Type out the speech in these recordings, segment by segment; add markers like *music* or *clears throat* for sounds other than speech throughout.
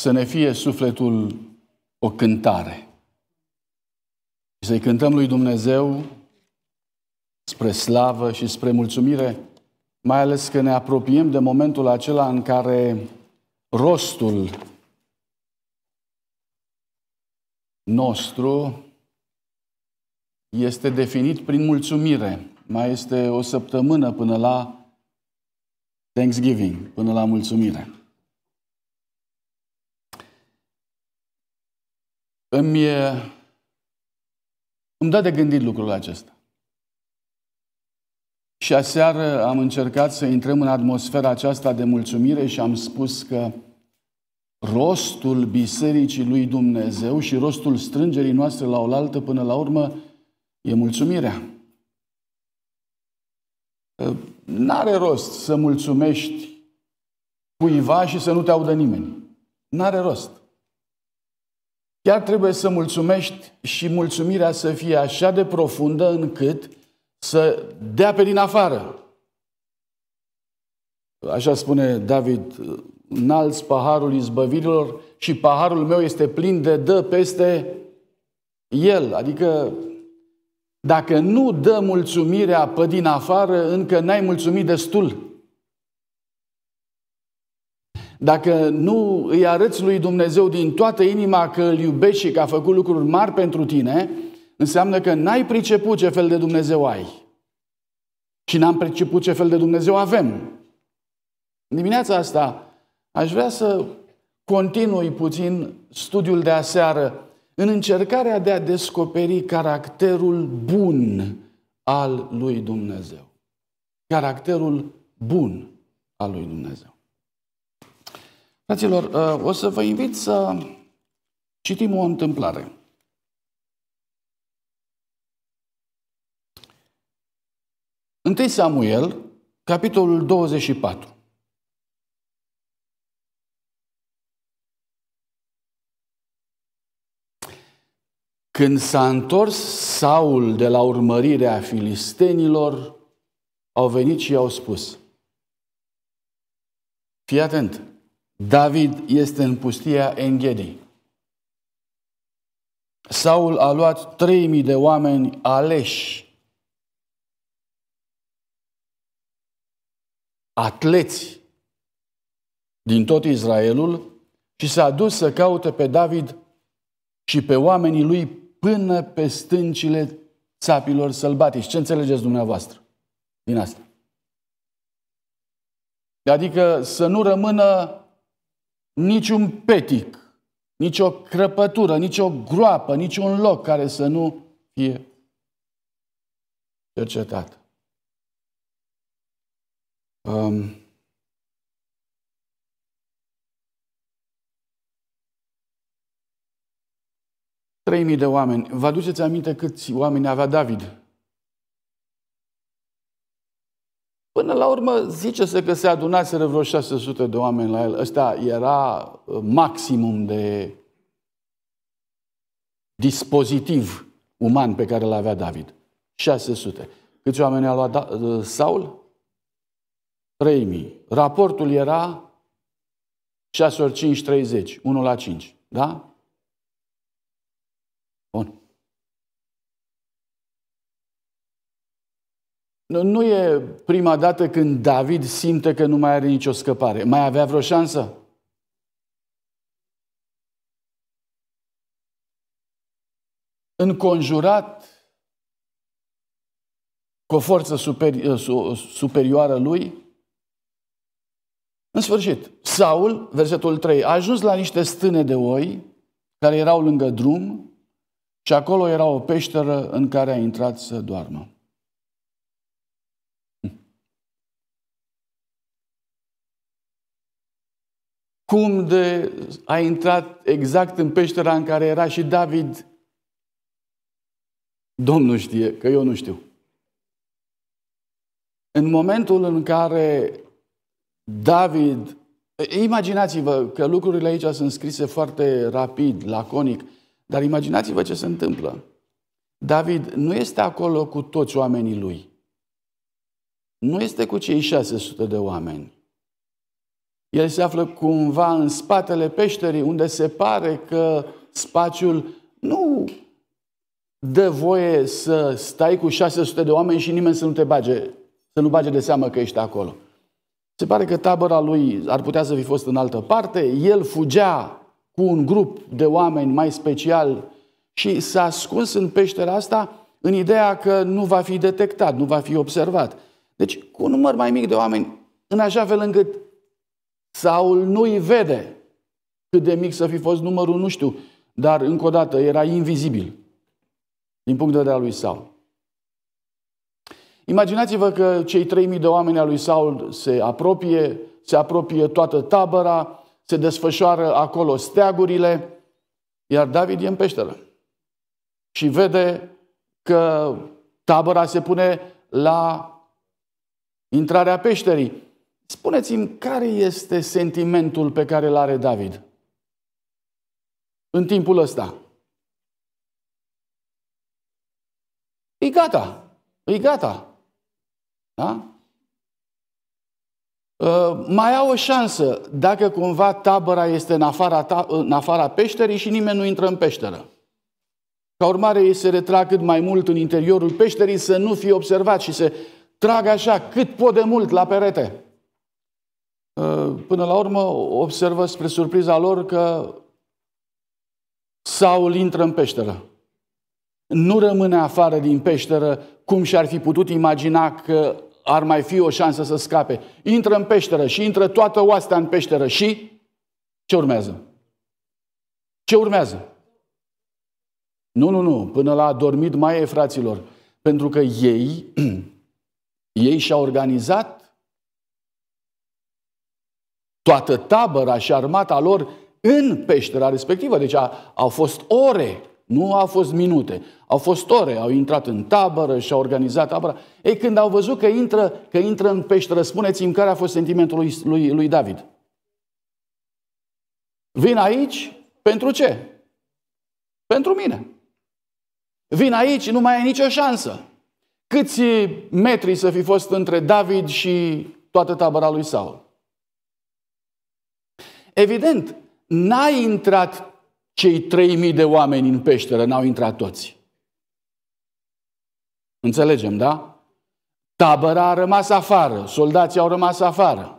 să ne fie sufletul o cântare. Și să-i cântăm lui Dumnezeu spre slavă și spre mulțumire, mai ales că ne apropiem de momentul acela în care rostul nostru este definit prin mulțumire. Mai este o săptămână până la Thanksgiving, până la mulțumire. îmi, îmi dă de gândit lucrul acesta. Și aseară am încercat să intrăm în atmosfera aceasta de mulțumire și am spus că rostul Bisericii lui Dumnezeu și rostul strângerii noastre la oaltă până la urmă e mulțumirea. N-are rost să mulțumești cuiva și să nu te audă nimeni. N-are rost. Chiar trebuie să mulțumești și mulțumirea să fie așa de profundă încât să dea pe din afară. Așa spune David, înalți paharul izbăvirilor și paharul meu este plin de dă peste el. Adică dacă nu dă mulțumirea pe din afară, încă n-ai mulțumit destul. Dacă nu îi arăți lui Dumnezeu din toată inima că îl iubești și că a făcut lucruri mari pentru tine, înseamnă că n-ai priceput ce fel de Dumnezeu ai. Și n-am priceput ce fel de Dumnezeu avem. Dimineața asta aș vrea să continui puțin studiul de aseară în încercarea de a descoperi caracterul bun al lui Dumnezeu. Caracterul bun al lui Dumnezeu. Fraților, uh, o să vă invit să citim o întâmplare. Întâi Samuel, capitolul 24. Când s-a întors Saul de la urmărirea filistenilor, au venit și i-au spus, fii atent, David este în pustia Engedi. Saul a luat 3000 de oameni aleși, atleți din tot Israelul și s-a dus să caute pe David și pe oamenii lui până pe stâncile țapilor sălbatici. Ce înțelegeți dumneavoastră din asta? Adică să nu rămână niciun petic, nicio crăpătură, nicio groapă, niciun loc care să nu fie cercetat. Um, Trei mii de oameni. Vă aduceți aminte câți oameni avea David? Până la urmă, zice-se că se adunaseră vreo 600 de oameni la el. Ăsta era uh, maximum de dispozitiv uman pe care îl avea David. 600. Câți oameni a luat da, uh, Saul? 3000. Raportul era 6 ori 5, 30. 1 la 5. Da? Bun. Nu e prima dată când David simte că nu mai are nicio scăpare. Mai avea vreo șansă? Înconjurat cu o forță super, eh, superioară lui, în sfârșit, Saul, versetul 3, a ajuns la niște stâne de oi care erau lângă drum și acolo era o peșteră în care a intrat să doarmă. cum de a intrat exact în peștera în care era și David, Domnul știe, că eu nu știu. În momentul în care David, imaginați-vă că lucrurile aici sunt scrise foarte rapid, laconic, dar imaginați-vă ce se întâmplă. David nu este acolo cu toți oamenii lui. Nu este cu cei 600 de oameni. El se află cumva în spatele peșterii, unde se pare că spațiul nu dă voie să stai cu 600 de oameni și nimeni să nu te bage, să nu bage de seamă că ești acolo. Se pare că tabăra lui ar putea să fi fost în altă parte. El fugea cu un grup de oameni mai special și s-a ascuns în peștera asta în ideea că nu va fi detectat, nu va fi observat. Deci, cu un număr mai mic de oameni, în așa fel încât Saul nu îi vede cât de mic să fi fost numărul, nu știu, dar încă o dată era invizibil din punct de vedere al lui Saul. Imaginați-vă că cei 3.000 de oameni al lui Saul se apropie, se apropie toată tabăra, se desfășoară acolo steagurile, iar David e în peșteră și vede că tabăra se pune la intrarea peșterii. Spuneți-mi, care este sentimentul pe care îl are David în timpul ăsta? E gata, e gata. Da? Ă, mai au o șansă dacă cumva tabăra este în afara, ta, în afara peșterii și nimeni nu intră în peșteră. Ca urmare, ei se retrag cât mai mult în interiorul peșterii să nu fie observat și se trag așa cât pot de mult la perete. Uh, până la urmă observă spre surpriza lor că Saul intră în peșteră. Nu rămâne afară din peșteră cum și-ar fi putut imagina că ar mai fi o șansă să scape. Intră în peșteră și intră toată oastea în peșteră și ce urmează? Ce urmează? Nu, nu, nu, până la dormit mai e fraților, pentru că ei *clears throat* ei și-au organizat toată tabăra și armata lor în peștera respectivă. Deci a, au fost ore, nu au fost minute. Au fost ore, au intrat în tabără și au organizat tabăra. Ei, când au văzut că intră, că intră în peșteră, spuneți-mi care a fost sentimentul lui, lui, lui David. Vin aici pentru ce? Pentru mine. Vin aici, nu mai ai nicio șansă. Câți metri să fi fost între David și toată tabăra lui Saul? Evident, n a intrat cei 3000 de oameni în peșteră, n-au intrat toți. Înțelegem, da? Tabăra a rămas afară, soldații au rămas afară.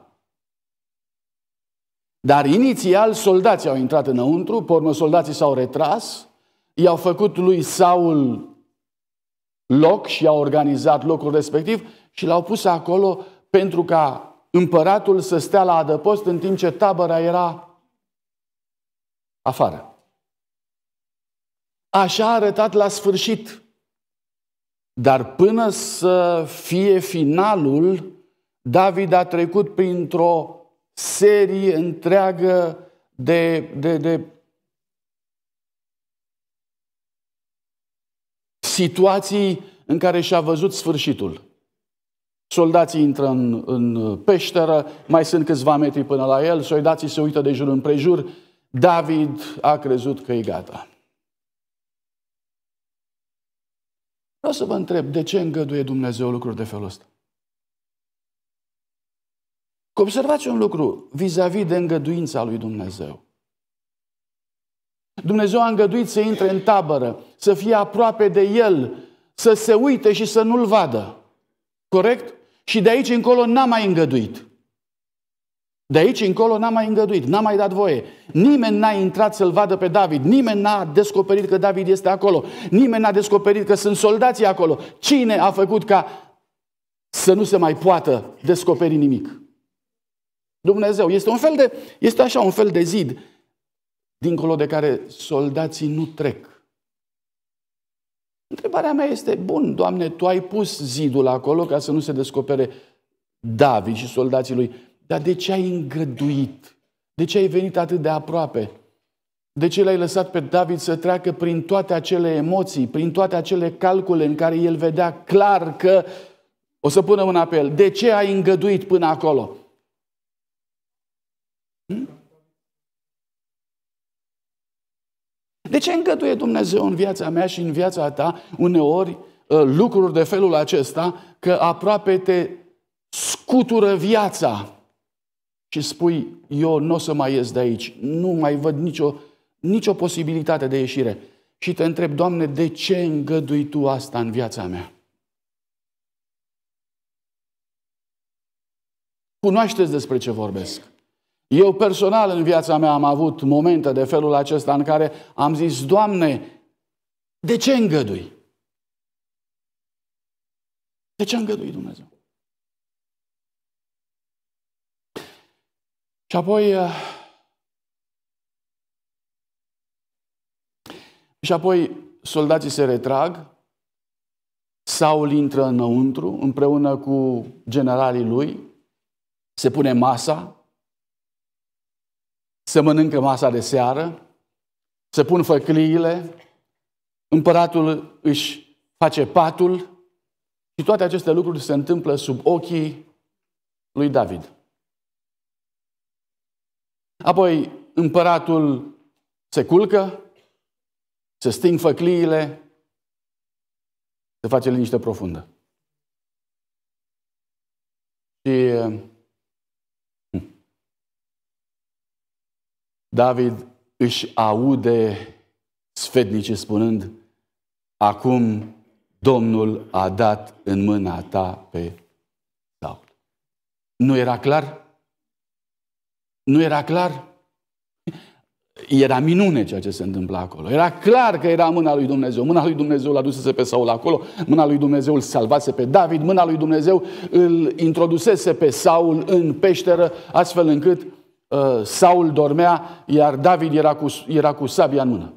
Dar inițial soldații au intrat înăuntru, pe urmă soldații s-au retras, i-au făcut lui Saul loc și i-au organizat locul respectiv și l-au pus acolo pentru ca împăratul să stea la adăpost în timp ce tabăra era afară. Așa a arătat la sfârșit. Dar până să fie finalul, David a trecut printr-o serie întreagă de, de, de situații în care și-a văzut sfârșitul. Soldații intră în, în peșteră, mai sunt câțiva metri până la el, soldații se uită de jur împrejur, David a crezut că e gata. Vreau să vă întreb, de ce îngăduie Dumnezeu lucruri de felul ăsta? Că observați un lucru vis-a-vis de îngăduința lui Dumnezeu. Dumnezeu a îngăduit să intre în tabără, să fie aproape de el, să se uite și să nu-l vadă. Corect? și de aici încolo n-a mai îngăduit. De aici încolo n-a mai îngăduit, n-a mai dat voie. Nimeni n-a intrat să-l vadă pe David, nimeni n-a descoperit că David este acolo, nimeni n-a descoperit că sunt soldații acolo. Cine a făcut ca să nu se mai poată descoperi nimic? Dumnezeu. Este un fel de, este așa un fel de zid dincolo de care soldații nu trec. Întrebarea mea este, bun, Doamne, Tu ai pus zidul acolo ca să nu se descopere David și soldații lui, dar de ce ai îngăduit? De ce ai venit atât de aproape? De ce l-ai lăsat pe David să treacă prin toate acele emoții, prin toate acele calcule în care el vedea clar că o să pună mâna pe el? De ce ai îngăduit până acolo? De ce îngăduie Dumnezeu în viața mea și în viața ta uneori ă, lucruri de felul acesta că aproape te scutură viața și spui, eu nu o să mai ies de aici, nu mai văd nicio, nicio posibilitate de ieșire. Și te întreb, Doamne, de ce îngădui Tu asta în viața mea? Cunoașteți despre ce vorbesc. Eu personal în viața mea am avut momente de felul acesta în care am zis, Doamne, de ce îngădui? De ce îngădui Dumnezeu? Și apoi uh, Și apoi soldații se retrag, Saul intră înăuntru împreună cu generalii lui, se pune masa, să mănâncă masa de seară, să pun făcliile, împăratul își face patul și toate aceste lucruri se întâmplă sub ochii lui David. Apoi împăratul se culcă, se sting făcliile, se face liniște profundă. Și David își aude sfetnicii spunând, acum Domnul a dat în mâna ta pe Saul. Nu era clar? Nu era clar? Era minune ceea ce se întâmpla acolo. Era clar că era mâna lui Dumnezeu. Mâna lui Dumnezeu l-a dusese pe Saul acolo, mâna lui Dumnezeu îl salvase pe David, mâna lui Dumnezeu îl introdusese pe Saul în peșteră, astfel încât Ă, Saul dormea, iar David era cu, era cu sabia în mână.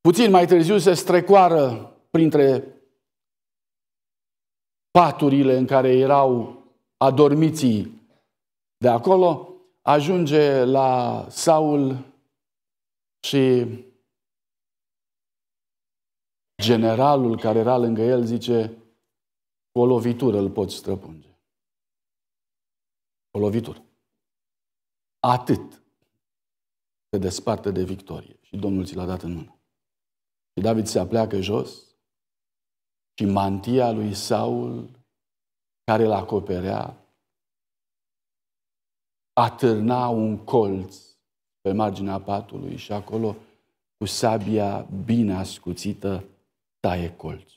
Puțin mai târziu se strecoară printre paturile în care erau adormiții de acolo, ajunge la Saul și generalul care era lângă el zice, cu o lovitură îl poți străpunge. O lovitură. Atât se desparte de victorie. Și Domnul ți l-a dat în mână. Și David se apleacă jos și mantia lui Saul, care îl acoperea, atârna un colț pe marginea patului și acolo, cu sabia bine ascuțită, taie colț.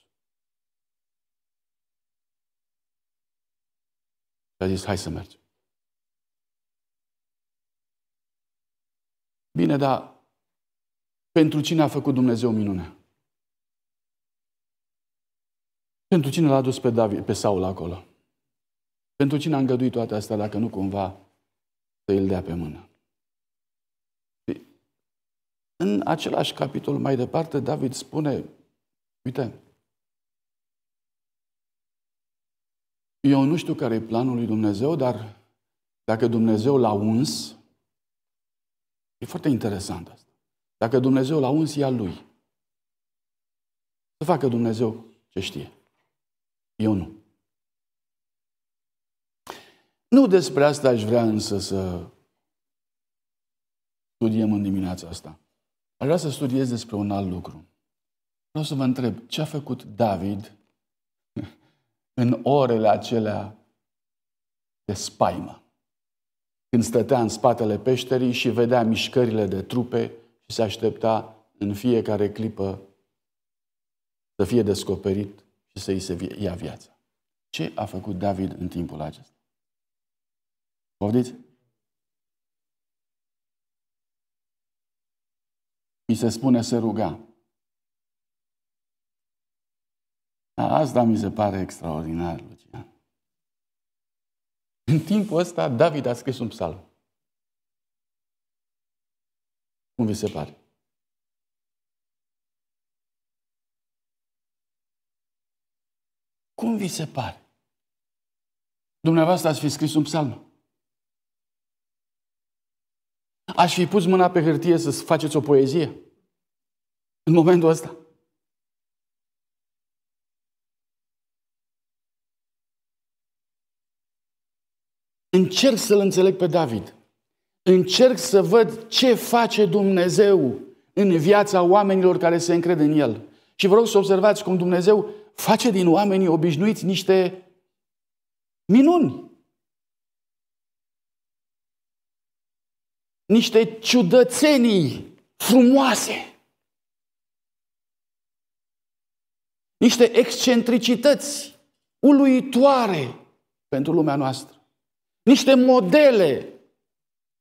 Și a zis, hai să mergem. Bine, dar pentru cine a făcut Dumnezeu minunea? Pentru cine l-a dus pe, David, pe Saul acolo? Pentru cine a îngăduit toate astea dacă nu cumva să îl dea pe mână? În același capitol mai departe, David spune, uite, Eu nu știu care e planul lui Dumnezeu, dar dacă Dumnezeu l-a uns, e foarte interesant asta. Dacă Dumnezeu l-a uns, ia lui. Să facă Dumnezeu ce știe. Eu nu. Nu despre asta aș vrea însă să studiem în dimineața asta. Aș vrea să studiez despre un alt lucru. Vreau să vă întreb, ce a făcut David în orele acelea de spaimă. Când stătea în spatele peșterii și vedea mișcările de trupe și se aștepta în fiecare clipă să fie descoperit și să-i se ia viața. Ce a făcut David în timpul acesta? Poftiți? Mi se spune să ruga. Da, asta mi se pare extraordinar, Lucian. În timpul ăsta, David a scris un psalm. Cum vi se pare? Cum vi se pare? Dumneavoastră ați fi scris un psalm. Aș fi pus mâna pe hârtie să faceți o poezie. În momentul ăsta. Încerc să-l înțeleg pe David. Încerc să văd ce face Dumnezeu în viața oamenilor care se încred în El. Și vreau să observați cum Dumnezeu face din oamenii obișnuiți niște minuni. Niște ciudățenii frumoase. Niște excentricități uluitoare pentru lumea noastră niște modele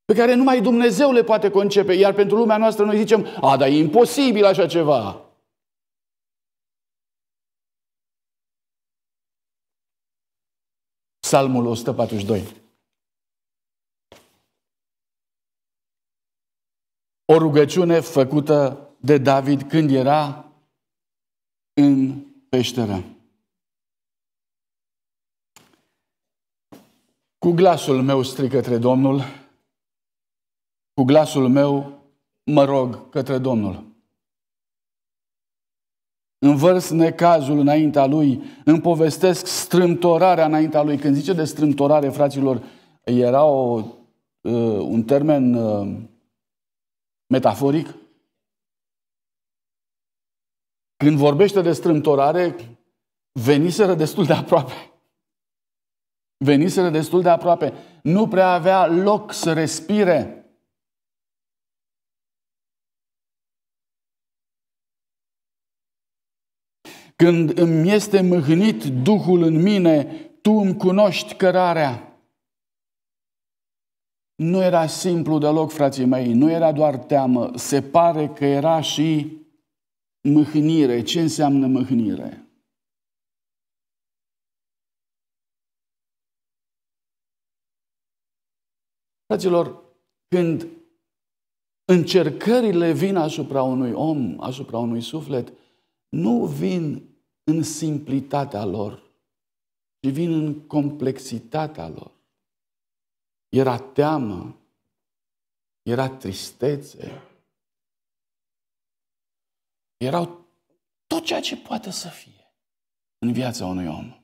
pe care numai Dumnezeu le poate concepe, iar pentru lumea noastră noi zicem, a, dar e imposibil așa ceva. Psalmul 142. O rugăciune făcută de David când era în peșteră. Cu glasul meu strig către Domnul, cu glasul meu mă rog către Domnul. Învărs necazul înaintea lui, îmi povestesc strâmtorarea înaintea lui. Când zice de strâmtorare, fraților, era o, uh, un termen uh, metaforic? Când vorbește de strâmtorare, veniseră destul de aproape veniseră destul de aproape, nu prea avea loc să respire. Când îmi este mâhnit Duhul în mine, tu îmi cunoști cărarea. Nu era simplu deloc, frații mei, nu era doar teamă, se pare că era și mâhnire. Ce înseamnă mâhnire? Fraților, când încercările vin asupra unui om, asupra unui suflet, nu vin în simplitatea lor, ci vin în complexitatea lor. Era teamă, era tristețe, erau tot ceea ce poate să fie în viața unui om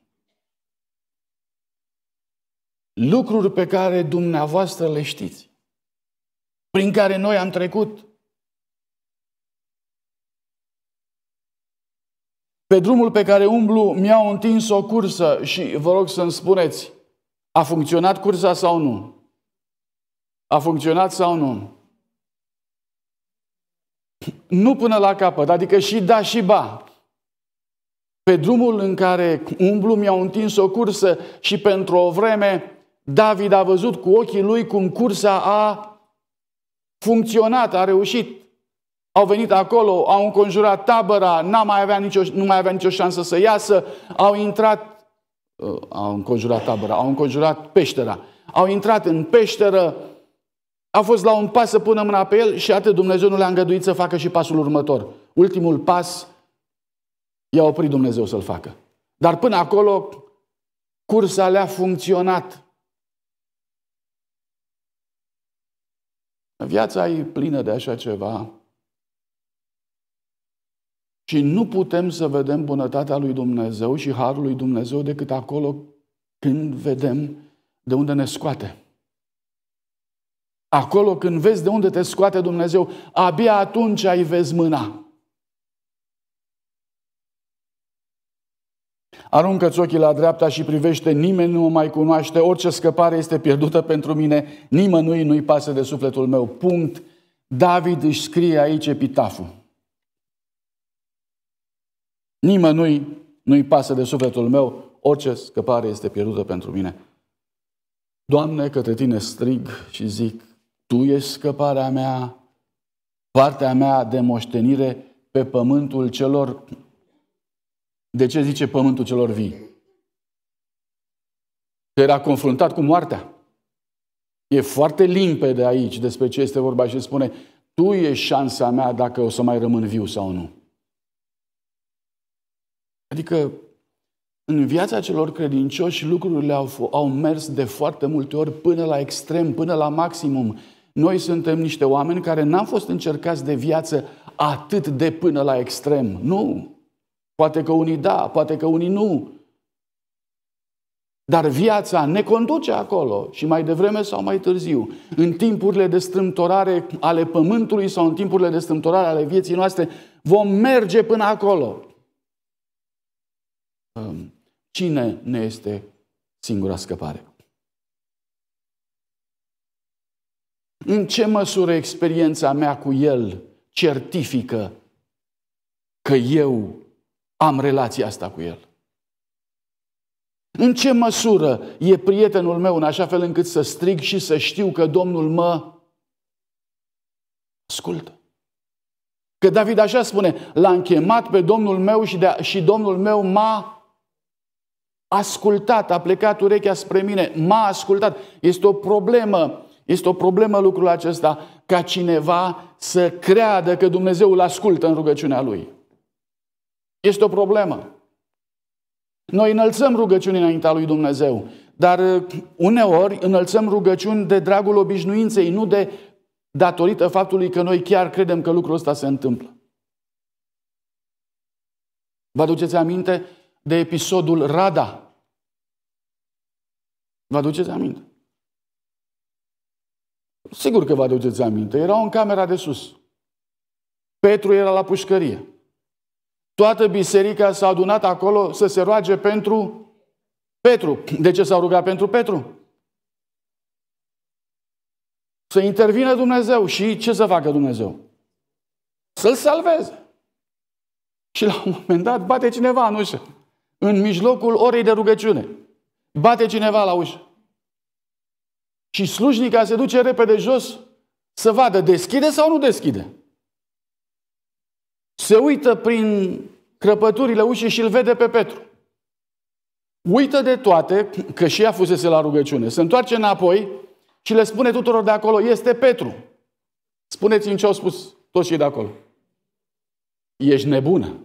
lucruri pe care dumneavoastră le știți, prin care noi am trecut. Pe drumul pe care umblu mi-au întins o cursă și vă rog să-mi spuneți, a funcționat cursa sau nu? A funcționat sau nu? Nu până la capăt, adică și da și ba. Pe drumul în care umblu mi-au întins o cursă și pentru o vreme David a văzut cu ochii lui cum cursa a funcționat, a reușit. Au venit acolo, au înconjurat tabăra, n-a mai avea nicio, nu mai avea nicio șansă să iasă, au intrat, uh, au înconjurat tabăra, au înconjurat peștera, au intrat în peșteră, a fost la un pas să pună mâna pe el și atât Dumnezeu nu le-a îngăduit să facă și pasul următor. Ultimul pas i-a oprit Dumnezeu să-l facă. Dar până acolo cursa le-a funcționat. Viața e plină de așa ceva. Și nu putem să vedem bunătatea lui Dumnezeu și harul lui Dumnezeu decât acolo când vedem de unde ne scoate. Acolo când vezi de unde te scoate Dumnezeu, abia atunci ai vezi mâna. Aruncă-ți ochii la dreapta și privește, nimeni nu mă mai cunoaște, orice scăpare este pierdută pentru mine, nimănui nu-i pasă de sufletul meu. Punct. David își scrie aici epitaful. Nimănui nu-i pasă de sufletul meu, orice scăpare este pierdută pentru mine. Doamne, către Tine strig și zic, Tu ești scăparea mea, partea mea de moștenire pe pământul celor de ce zice pământul celor vii? Era confruntat cu moartea. E foarte limpede aici despre ce este vorba și spune tu ești șansa mea dacă o să mai rămân viu sau nu. Adică în viața celor credincioși lucrurile au, au mers de foarte multe ori până la extrem, până la maximum. Noi suntem niște oameni care n-am fost încercați de viață atât de până la extrem. Nu! Poate că unii da, poate că unii nu. Dar viața ne conduce acolo și mai devreme sau mai târziu, în timpurile de strâmtorare ale pământului sau în timpurile de strâmtorare ale vieții noastre, vom merge până acolo. Cine ne este singura scăpare? În ce măsură experiența mea cu El certifică că eu am relația asta cu El? În ce măsură e prietenul meu în așa fel încât să strig și să știu că Domnul mă ascultă? Că David așa spune, l a chemat pe Domnul meu și, de- și Domnul meu m-a ascultat, a plecat urechea spre mine, m-a ascultat. Este o problemă, este o problemă lucrul acesta ca cineva să creadă că Dumnezeu îl ascultă în rugăciunea lui. Este o problemă. Noi înălțăm rugăciuni înaintea lui Dumnezeu, dar uh, uneori înălțăm rugăciuni de dragul obișnuinței, nu de datorită faptului că noi chiar credem că lucrul ăsta se întâmplă. Vă aduceți aminte de episodul Rada? Vă aduceți aminte? Sigur că vă aduceți aminte. Erau în camera de sus. Petru era la pușcărie. Toată biserica s-a adunat acolo să se roage pentru Petru. De ce s-a rugat pentru Petru? Să intervină Dumnezeu și ce să facă Dumnezeu? Să-l salveze. Și la un moment dat bate cineva în ușă, în mijlocul orei de rugăciune. Bate cineva la ușă. Și slujnica se duce repede jos să vadă deschide sau nu deschide se uită prin crăpăturile ușii și îl vede pe Petru. Uită de toate, că și ea fusese la rugăciune. Se întoarce înapoi și le spune tuturor de acolo, este Petru. Spuneți-mi ce au spus toți cei de acolo. Ești nebună.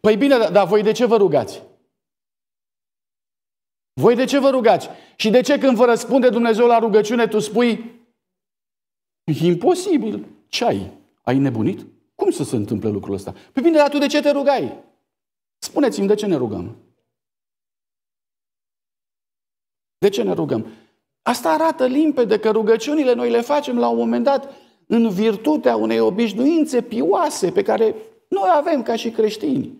Păi bine, dar voi de ce vă rugați? Voi de ce vă rugați? Și de ce când vă răspunde Dumnezeu la rugăciune, tu spui, imposibil, ce ai? Ai nebunit? Cum să se întâmple lucrul ăsta? Păi bine, dar tu de ce te rugai? Spuneți-mi de ce ne rugăm. De ce ne rugăm? Asta arată limpede că rugăciunile noi le facem la un moment dat în virtutea unei obișnuințe pioase pe care noi avem ca și creștini.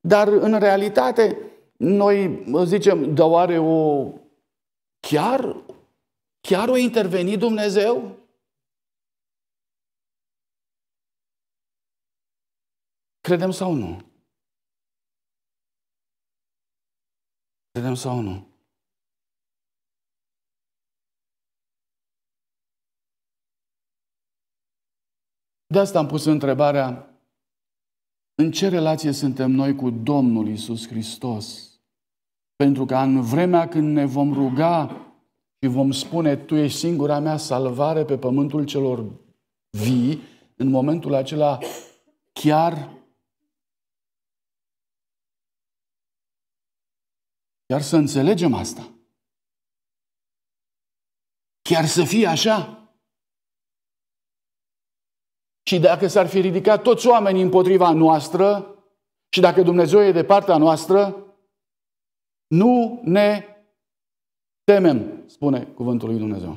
Dar în realitate noi zicem, dar oare o... chiar, chiar o interveni Dumnezeu? Credem sau nu? Credem sau nu? De asta am pus întrebarea, în ce relație suntem noi cu Domnul Isus Hristos? Pentru că în vremea când ne vom ruga și vom spune, Tu ești singura mea salvare pe pământul celor vii, în momentul acela chiar Chiar să înțelegem asta. Chiar să fie așa. Și dacă s-ar fi ridicat toți oamenii împotriva noastră și dacă Dumnezeu e de partea noastră, nu ne temem, spune cuvântul lui Dumnezeu.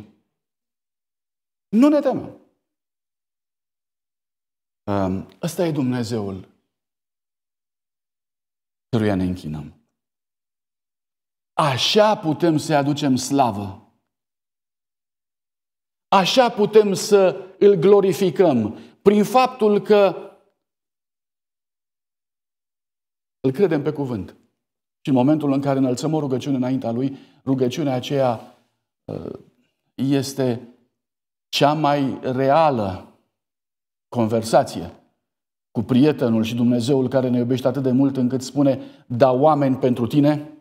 Nu ne temem. Ăsta e Dumnezeul căruia ne închinăm. Așa putem să-i aducem slavă. Așa putem să îl glorificăm. Prin faptul că îl credem pe cuvânt. Și în momentul în care înălțăm o rugăciune înaintea lui, rugăciunea aceea uh, este cea mai reală conversație cu prietenul și Dumnezeul care ne iubește atât de mult încât spune, da oameni pentru tine,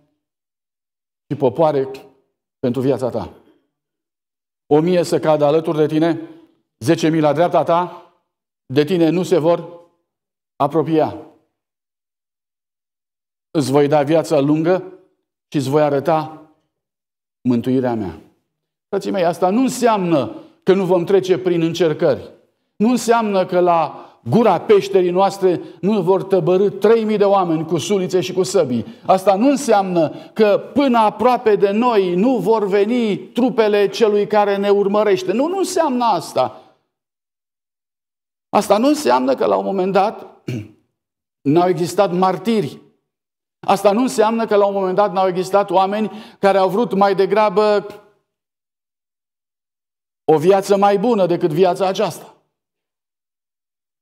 și popoare pentru viața ta. O mie să cadă alături de tine, zece mii la dreapta ta, de tine nu se vor apropia. Îți voi da viața lungă și îți voi arăta mântuirea mea. Frații mei, asta nu înseamnă că nu vom trece prin încercări. Nu înseamnă că la gura peșterii noastre nu vor tăbărâ 3000 de oameni cu sulițe și cu săbii. Asta nu înseamnă că până aproape de noi nu vor veni trupele celui care ne urmărește. Nu, nu înseamnă asta. Asta nu înseamnă că la un moment dat *clears throat* n-au existat martiri. Asta nu înseamnă că la un moment dat n-au existat oameni care au vrut mai degrabă o viață mai bună decât viața aceasta.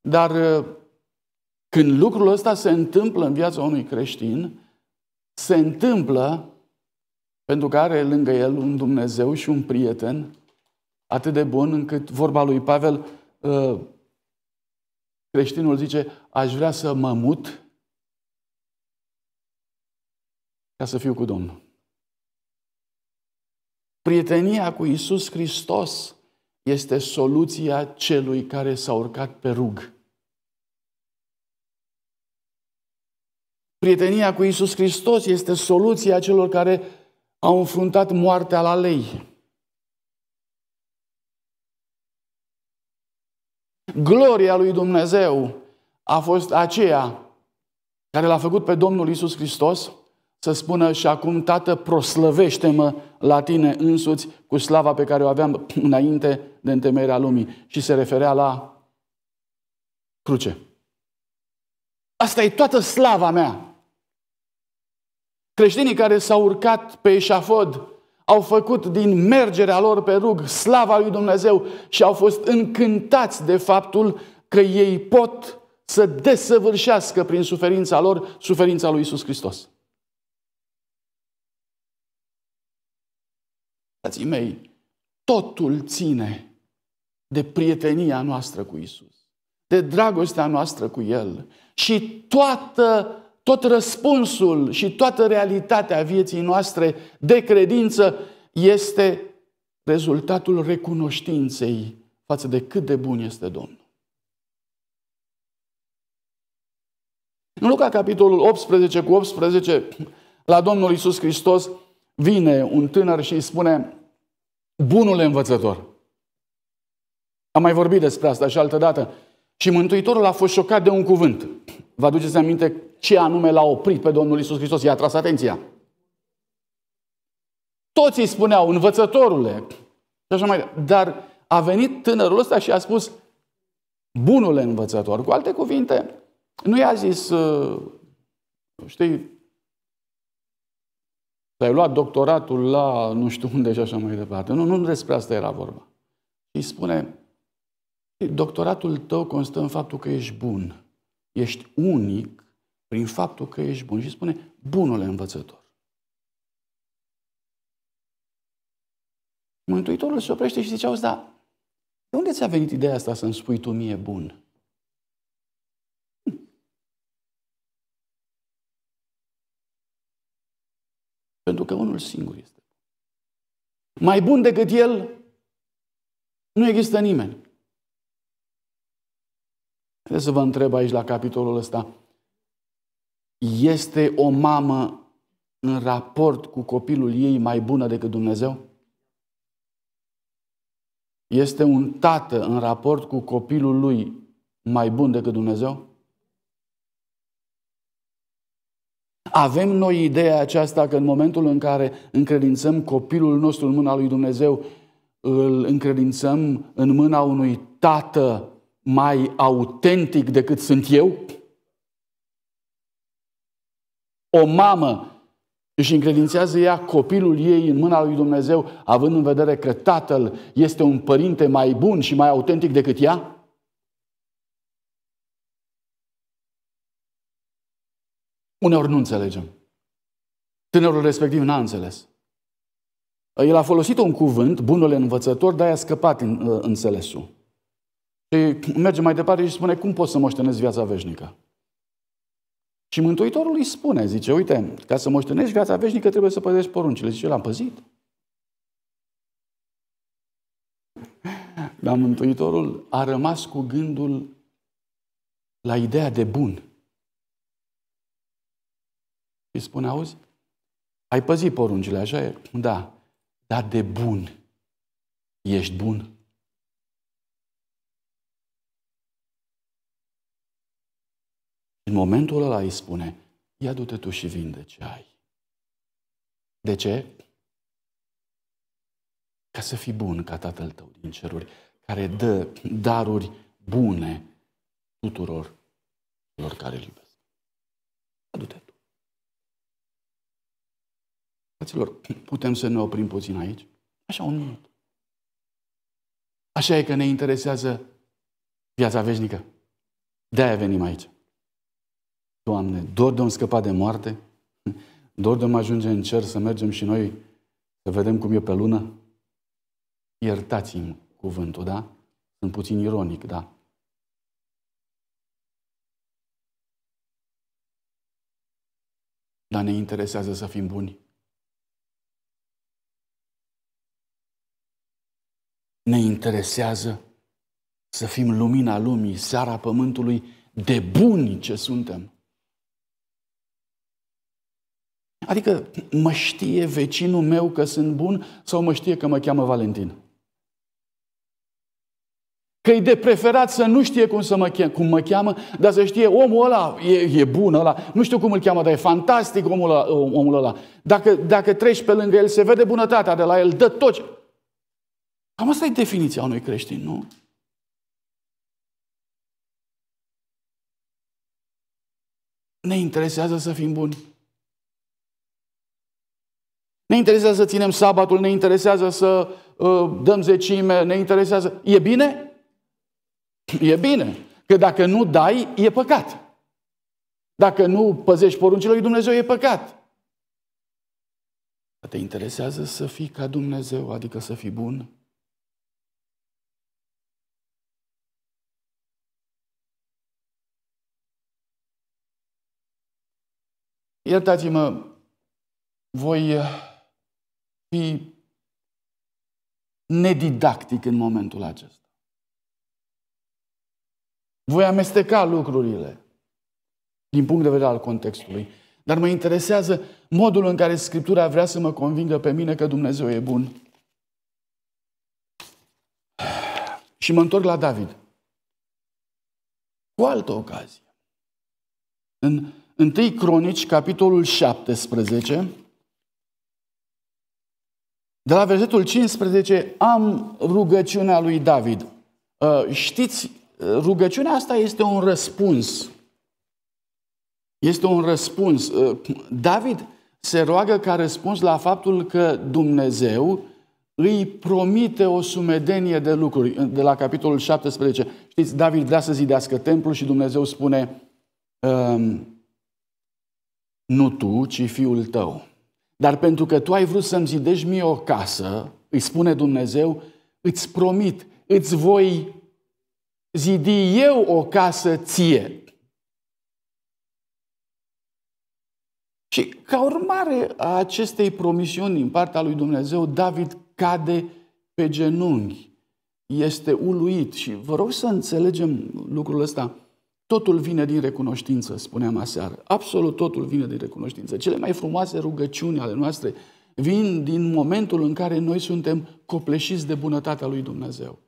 Dar uh, când lucrul ăsta se întâmplă în viața unui creștin, se întâmplă pentru că are lângă el un Dumnezeu și un prieten atât de bun încât vorba lui Pavel, uh, creștinul zice, aș vrea să mă mut ca să fiu cu Domnul. Prietenia cu Isus Hristos este soluția celui care s-a urcat pe rug. Prietenia cu Isus Hristos este soluția celor care au înfruntat moartea la lei. Gloria lui Dumnezeu a fost aceea care l-a făcut pe Domnul Isus Hristos să spună și acum, Tată, proslăvește-mă la tine însuți cu slava pe care o aveam *clears throat* înainte de întemeierea lumii. Și se referea la cruce. Asta e toată slava mea. Creștinii care s-au urcat pe eșafod au făcut din mergerea lor pe rug slava lui Dumnezeu și au fost încântați de faptul că ei pot să desăvârșească prin suferința lor suferința lui Isus Hristos. Frații mei, totul ține de prietenia noastră cu Isus, de dragostea noastră cu El și toată, tot răspunsul și toată realitatea vieții noastre de credință este rezultatul recunoștinței față de cât de bun este Domnul. În Luca capitolul 18 cu 18, la Domnul Isus Hristos, vine un tânăr și îi spune, bunule învățător. Am mai vorbit despre asta și altă dată. Și Mântuitorul a fost șocat de un cuvânt. Vă aduceți aminte ce anume l-a oprit pe Domnul Isus Hristos? I-a tras atenția. Toți îi spuneau, învățătorule, și așa mai Dar a venit tânărul ăsta și a spus, bunule învățător. Cu alte cuvinte, nu i-a zis, uh, știi, ai luat doctoratul la nu știu unde și așa mai departe. Nu, nu despre asta era vorba. Îi spune, doctoratul tău constă în faptul că ești bun. Ești unic prin faptul că ești bun. Și spune, bunule învățător. Mântuitorul se oprește și zice, auzi, da, de unde ți-a venit ideea asta să-mi spui tu mie bun? Pentru că unul singur este. Mai bun decât el, nu există nimeni. Trebuie să vă întreb aici la capitolul ăsta. Este o mamă în raport cu copilul ei mai bună decât Dumnezeu? Este un tată în raport cu copilul lui mai bun decât Dumnezeu? Avem noi ideea aceasta că în momentul în care încredințăm copilul nostru în mâna lui Dumnezeu, îl încredințăm în mâna unui tată mai autentic decât sunt eu? O mamă își încredințează ea copilul ei în mâna lui Dumnezeu, având în vedere că tatăl este un părinte mai bun și mai autentic decât ea? Uneori nu înțelegem. Tânărul respectiv n-a înțeles. El a folosit un cuvânt, bunul învățător, dar i-a scăpat în, uh, înțelesul. Și merge mai departe și spune, cum poți să moștenezi viața veșnică? Și Mântuitorul îi spune, zice, uite, ca să moștenești viața veșnică trebuie să păzești poruncile. Zice, l-am păzit. Dar Mântuitorul a rămas cu gândul la ideea de bun. Îi spune, auzi, ai păzit poruncile, așa e? Da. Dar de bun. Ești bun? În momentul ăla îi spune, ia du-te tu și vinde ce ai. De ce? Ca să fii bun ca Tatăl tău din ceruri, care dă daruri bune tuturor celor care îl iubesc. adu te tu. Fraților, putem să ne oprim puțin aici? Așa, un minut. Așa e că ne interesează viața veșnică. De-aia venim aici. Doamne, dor de-am scăpat de moarte, *laughs* dor de ajunge în cer să mergem și noi să vedem cum e pe lună. Iertați-mi cuvântul, da? Sunt puțin ironic, da? Dar ne interesează să fim buni. interesează să fim lumina lumii, seara pământului, de buni ce suntem. Adică mă știe vecinul meu că sunt bun sau mă știe că mă cheamă Valentin? Că e de preferat să nu știe cum, să mă, che- cum mă cheamă, dar să știe omul ăla e, e bun ăla, nu știu cum îl cheamă, dar e fantastic omul ăla. Omul ăla. Dacă, dacă treci pe lângă el, se vede bunătatea de la el, dă tot Cam asta e definiția unui creștin, nu? Ne interesează să fim buni. Ne interesează să ținem sabatul, ne interesează să uh, dăm zecime, ne interesează. E bine? E bine. Că dacă nu dai, e păcat. Dacă nu păzești poruncile lui Dumnezeu, e păcat. Te interesează să fii ca Dumnezeu, adică să fii bun? Iertați-mă, voi eh, fi nedidactic în momentul acesta. Voi amesteca lucrurile din punct de vedere al contextului. Dar mă interesează modul în care Scriptura vrea să mă convingă pe mine că Dumnezeu e bun. Și mă întorc la David. Cu altă ocazie. În 1 Cronici, capitolul 17, de la versetul 15, am rugăciunea lui David. Uh, știți, rugăciunea asta este un răspuns. Este un răspuns. Uh, David se roagă ca răspuns la faptul că Dumnezeu îi promite o sumedenie de lucruri. Uh, de la capitolul 17, știți, David vrea să zidească templul și Dumnezeu spune, um, nu tu, ci fiul tău. Dar pentru că tu ai vrut să-mi zidești mie o casă, îi spune Dumnezeu, îți promit, îți voi zidi eu o casă ție. Și ca urmare a acestei promisiuni din partea lui Dumnezeu, David cade pe genunchi. Este uluit și vă rog să înțelegem lucrul ăsta. Totul vine din recunoștință, spuneam aseară. Absolut totul vine din recunoștință. Cele mai frumoase rugăciuni ale noastre vin din momentul în care noi suntem copleșiți de bunătatea lui Dumnezeu.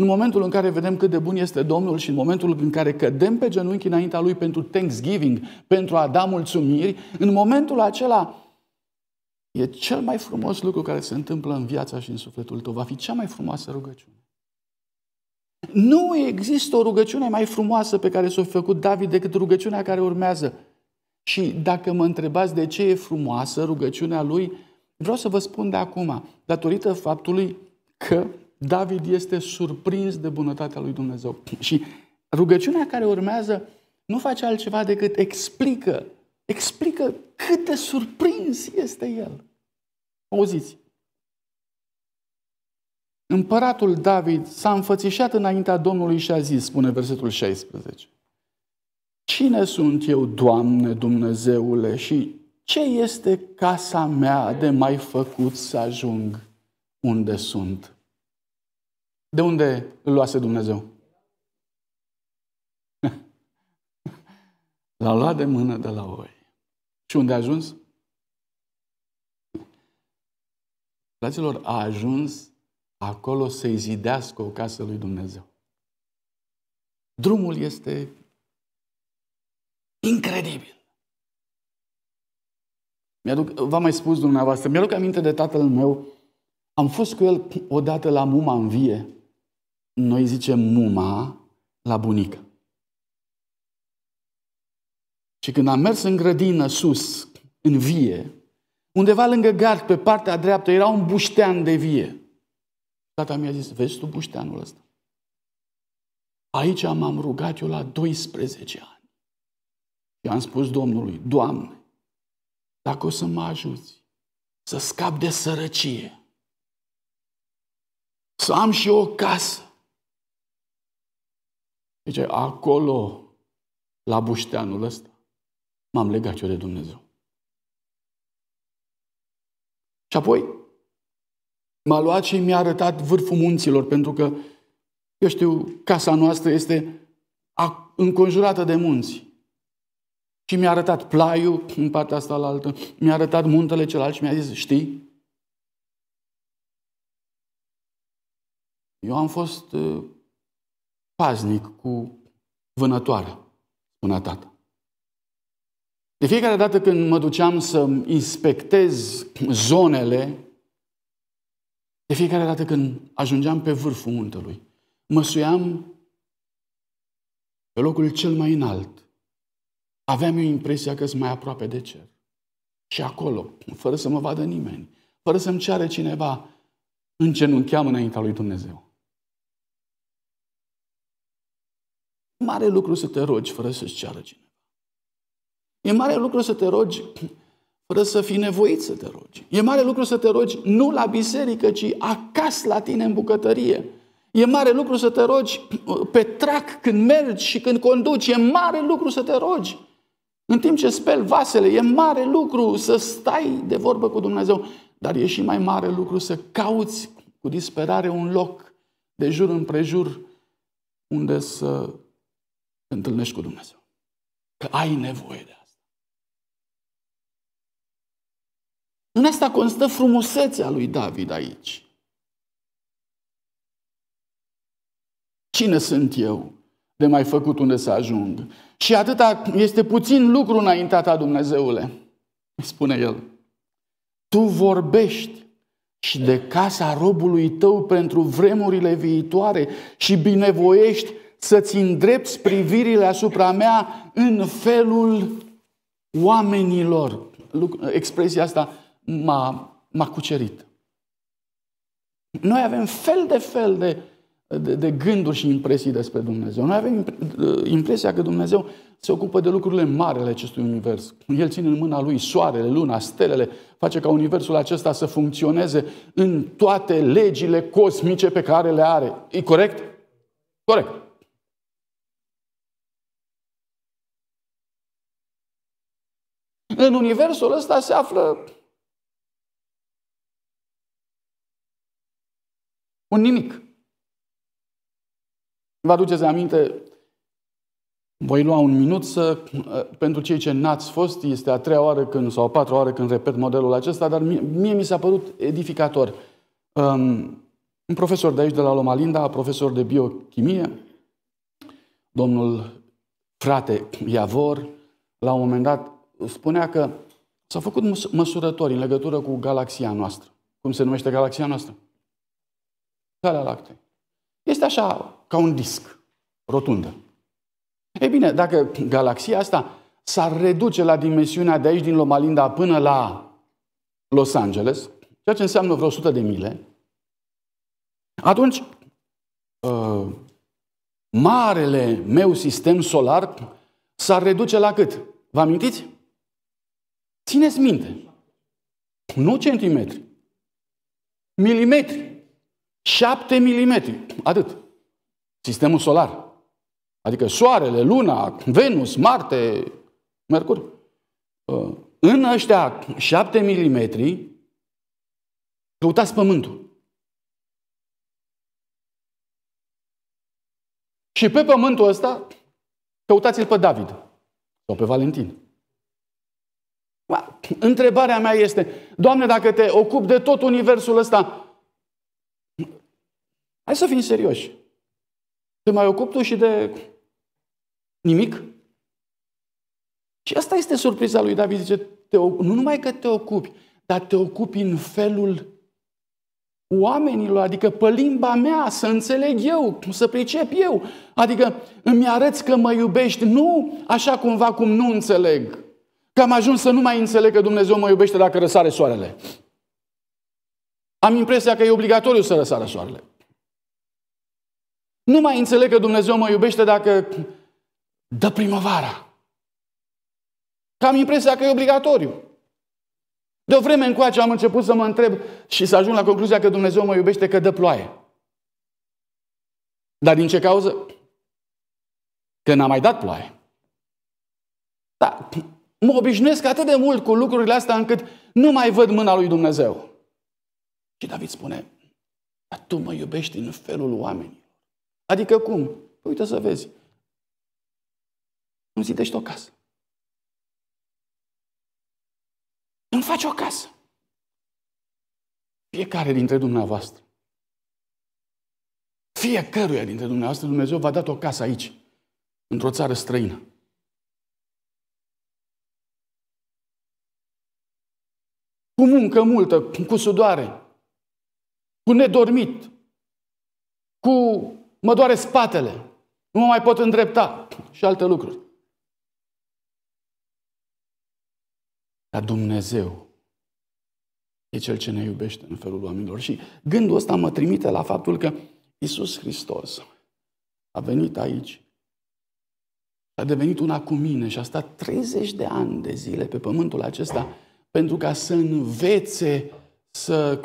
În momentul în care vedem cât de bun este Domnul și în momentul în care cădem pe genunchi înaintea Lui pentru Thanksgiving, pentru a da mulțumiri, în momentul acela e cel mai frumos lucru care se întâmplă în viața și în sufletul tău. Va fi cea mai frumoasă rugăciune. Nu există o rugăciune mai frumoasă pe care s-o făcut David decât rugăciunea care urmează. Și dacă mă întrebați de ce e frumoasă rugăciunea lui, vreau să vă spun de acum, datorită faptului că David este surprins de bunătatea lui Dumnezeu. *clears throat* Și rugăciunea care urmează nu face altceva decât explică, explică cât de surprins este el. Auziți, Împăratul David s-a înfățișat înaintea Domnului și a zis, spune versetul 16, Cine sunt eu, Doamne Dumnezeule, și ce este casa mea de mai făcut să ajung unde sunt? De unde îl luase Dumnezeu? *laughs* L-a luat de mână de la oi. Și unde a ajuns? Fraților, a ajuns acolo să-i zidească o casă lui Dumnezeu. Drumul este incredibil. Mi-aduc, v-am mai spus dumneavoastră, mi-aduc aminte de tatăl meu. Am fost cu el odată la Muma în vie. Noi zicem Muma la bunică. Și când am mers în grădină sus, în vie, undeva lângă gard, pe partea dreaptă, era un buștean de vie. Tata mi-a zis, vezi tu bușteanul ăsta? Aici m-am rugat eu la 12 ani. Și am spus Domnului, Doamne, dacă o să mă ajuți să scap de sărăcie, să am și o casă. Deci acolo, la bușteanul ăsta, m-am legat eu de Dumnezeu. Și apoi, M-a luat și mi-a arătat vârful munților, pentru că, eu știu, casa noastră este înconjurată de munți. Și mi-a arătat plaiul în partea asta la altă, mi-a arătat muntele celălalt și mi-a zis, știi? Eu am fost uh, paznic cu vânătoarea, spunea tata. De fiecare dată când mă duceam să inspectez zonele de fiecare dată când ajungeam pe vârful muntelui, măsuiam pe locul cel mai înalt. Aveam eu impresia că sunt mai aproape de cer. Și acolo, fără să mă vadă nimeni, fără să-mi ceară cineva, în ce nu cheam înaintea lui Dumnezeu. mare lucru să te rogi fără să-ți ceară cineva. E mare lucru să te rogi fără să fii nevoit să te rogi. E mare lucru să te rogi nu la biserică, ci acasă la tine în bucătărie. E mare lucru să te rogi pe trac când mergi și când conduci. E mare lucru să te rogi. În timp ce speli vasele, e mare lucru să stai de vorbă cu Dumnezeu. Dar e și mai mare lucru să cauți cu disperare un loc de jur împrejur unde să întâlnești cu Dumnezeu. Că ai nevoie de asta. În asta constă frumusețea lui David aici. Cine sunt eu de mai făcut unde să ajung? Și atâta este puțin lucru înaintea ta, Dumnezeule, spune el. Tu vorbești și de casa robului tău pentru vremurile viitoare și binevoiești să-ți îndrepți privirile asupra mea în felul oamenilor. Expresia asta m-a, m-a cucerit. Noi avem fel de fel de, de, de gânduri și impresii despre Dumnezeu. Noi avem impresia că Dumnezeu se ocupă de lucrurile mari ale acestui univers. El ține în mâna lui soarele, luna, stelele, face ca universul acesta să funcționeze în toate legile cosmice pe care le are. E corect? Corect. În universul ăsta se află Un nimic. Vă aduceți aminte, voi lua un minut să, pentru cei ce n-ați fost, este a treia oară când, sau a patra oară când repet modelul acesta, dar mie, mie mi s-a părut edificator. Um, un profesor de aici, de la Loma Linda, profesor de biochimie, domnul frate Iavor, la un moment dat spunea că s-au făcut măsurători în legătură cu galaxia noastră. Cum se numește galaxia noastră? Calea lactei. Este așa, ca un disc, rotundă. Ei bine, dacă galaxia asta s-ar reduce la dimensiunea de aici, din Loma Linda, până la Los Angeles, ceea ce înseamnă vreo 100 de mile, atunci uh, marele meu sistem solar s-ar reduce la cât? Vă amintiți? Țineți minte. Nu centimetri. Milimetri. 7 mm. Atât. Sistemul solar. Adică Soarele, Luna, Venus, Marte, Mercur. Uh, în ăștia 7 mm, căutați Pământul. Și pe Pământul ăsta, căutați-l pe David sau pe Valentin. Întrebarea mea este, Doamne, dacă te ocupi de tot universul ăsta, Hai să fim serioși. Te mai ocupi tu și de nimic? Și asta este surpriza lui David. Zice, te, nu numai că te ocupi, dar te ocupi în felul oamenilor, adică pe limba mea, să înțeleg eu, să pricep eu. Adică îmi arăți că mă iubești, nu așa cumva cum nu înțeleg. Că am ajuns să nu mai înțeleg că Dumnezeu mă iubește dacă răsare soarele. Am impresia că e obligatoriu să răsare soarele. Nu mai înțeleg că Dumnezeu mă iubește dacă dă primăvara. Cam impresia că e obligatoriu. De o vreme încoace am început să mă întreb și să ajung la concluzia că Dumnezeu mă iubește că dă ploaie. Dar din ce cauză? Că n-a mai dat ploaie. Da, mă obișnuiesc atât de mult cu lucrurile astea încât nu mai văd mâna lui Dumnezeu. Și David spune, dar tu mă iubești în felul oamenilor. Adică cum? Păi uite să vezi. Nu zidești o casă. Nu faci o casă. Fiecare dintre dumneavoastră. Fiecăruia dintre dumneavoastră Dumnezeu v-a dat o casă aici, într-o țară străină. Cu muncă multă, cu sudoare, cu nedormit, cu Mă doare spatele. Nu mă mai pot îndrepta. Și alte lucruri. Dar Dumnezeu e Cel ce ne iubește în felul oamenilor. Și gândul ăsta mă trimite la faptul că Isus Hristos a venit aici, a devenit una cu mine și a stat 30 de ani de zile pe pământul acesta pentru ca să învețe să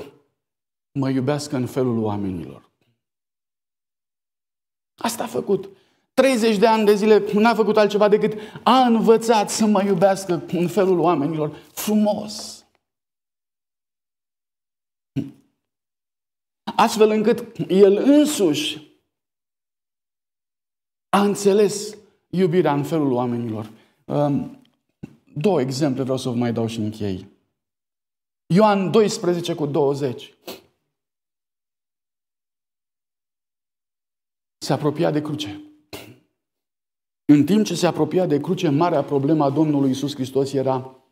mă iubească în felul oamenilor. Asta a făcut. 30 de ani de zile n-a făcut altceva decât a învățat să mă iubească în felul oamenilor. Frumos! Astfel încât el însuși a înțeles iubirea în felul oamenilor. Um, două exemple vreau să vă mai dau și închei. Ioan 12 cu 20. se apropia de cruce. În timp ce se apropia de cruce, marea problemă a Domnului Isus Hristos era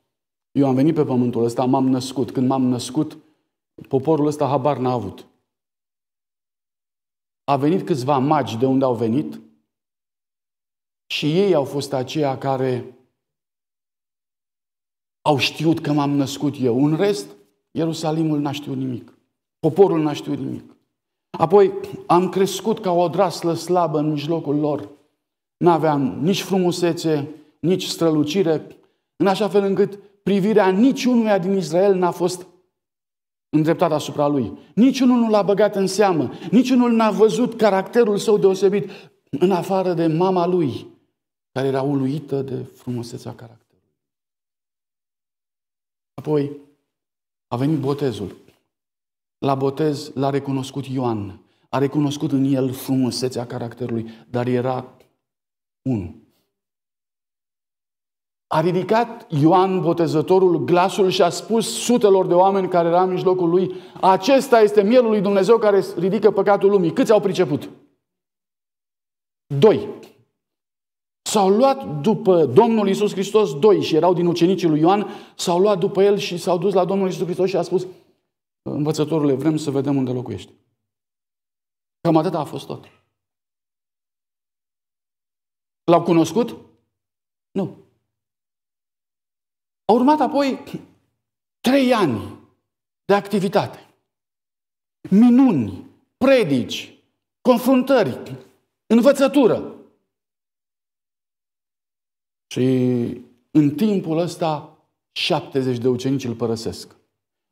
eu am venit pe pământul ăsta, m-am născut. Când m-am născut, poporul ăsta habar n-a avut. A venit câțiva magi de unde au venit și ei au fost aceia care au știut că m-am născut eu. În rest, Ierusalimul n-a știut nimic. Poporul n-a știut nimic. Apoi am crescut ca o draslă slabă în mijlocul lor. N-aveam nici frumusețe, nici strălucire, în așa fel încât privirea niciunuia din Israel n-a fost îndreptată asupra lui. Niciunul nu l-a băgat în seamă, niciunul n-a văzut caracterul său deosebit, în afară de mama lui, care era uluită de frumusețea caracterului. Apoi a venit botezul la botez l-a recunoscut Ioan. A recunoscut în el frumusețea caracterului, dar era un. A ridicat Ioan Botezătorul glasul și a spus sutelor de oameni care erau în mijlocul lui, acesta este mielul lui Dumnezeu care ridică păcatul lumii. Câți au priceput? Doi. S-au luat după Domnul Isus Hristos doi și erau din ucenicii lui Ioan, s-au luat după el și s-au dus la Domnul Isus Hristos și a spus, învățătorule, vrem să vedem unde locuiești. Cam atât a fost tot. L-au cunoscut? Nu. Au urmat apoi trei ani de activitate. Minuni, predici, confruntări, învățătură. Și în timpul ăsta 70 de ucenici îl părăsesc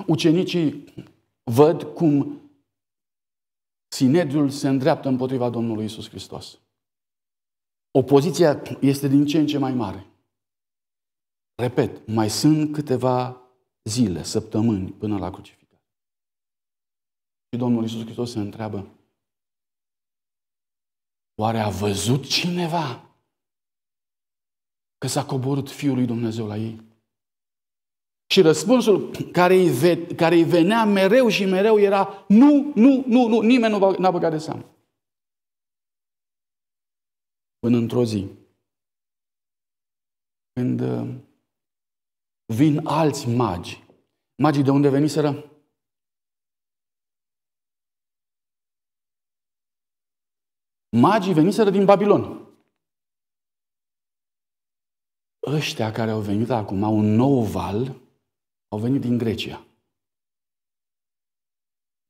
ucenicii văd cum sinedul se îndreaptă împotriva Domnului Isus Hristos. Opoziția este din ce în ce mai mare. Repet, mai sunt câteva zile, săptămâni până la crucificare. Și Domnul Isus Hristos se întreabă, oare a văzut cineva că s-a coborât Fiul lui Dumnezeu la ei? Și răspunsul care îi, ve- care îi venea mereu și mereu era nu, nu, nu, nu, nimeni nu n-a băgat de seamă. Până într-o zi, când uh, vin alți magi, magii de unde veniseră? Magii veniseră din Babilon. Ăștia care au venit acum, au un nou val, au venit din Grecia.